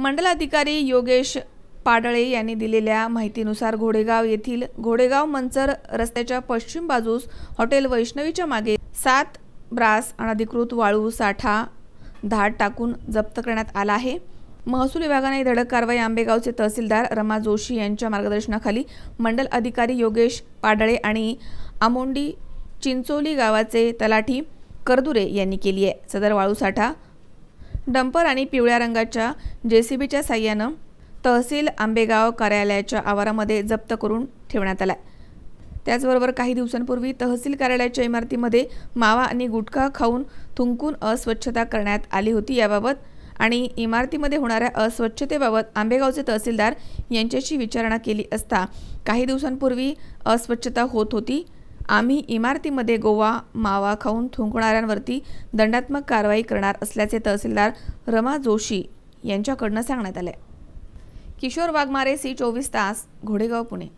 मंडलाधिकारी योगेश पाडळे यांनी दिलेल्या माहितीनुसार घोडेगाव येथील घोडेगाव मंचर रस्त्याच्या पश्चिम बाजूस हॉटेल वैष्णवीच्या मागे सात ब्रास अनधिकृत वाळू साठा धाड टाकून जप्त करण्यात आला आहे महसूल विभागाने धडक कारवाई आंबेगावचे तहसीलदार रमा जोशी यांच्या मार्गदर्शनाखाली मंडल अधिकारी योगेश पाडळे आणि आमोंडी चिंचोली गावाचे तलाठी करदुरे यांनी केली आहे सदर वाळूसाठा डंपर आणि पिवळ्या रंगाच्या बीच्या साह्यानं तहसील आंबेगाव कार्यालयाच्या आवारामध्ये जप्त करून ठेवण्यात आला त्याचबरोबर काही दिवसांपूर्वी तहसील कार्यालयाच्या इमारतीमध्ये मावा आणि गुटखा खाऊन थुंकून अस्वच्छता करण्यात आली होती याबाबत आणि इमारतीमध्ये होणाऱ्या अस्वच्छतेबाबत आंबेगावचे तहसीलदार यांच्याशी विचारणा केली असता काही दिवसांपूर्वी अस्वच्छता होत होती आम्ही इमारतीमध्ये गोवा मावा खाऊन थुंकणाऱ्यांवरती दंडात्मक कारवाई करणार असल्याचे तहसीलदार रमा जोशी यांच्याकडनं सांगण्यात आले किशोर वाघमारे सी चोवीस तास घोडेगाव पुणे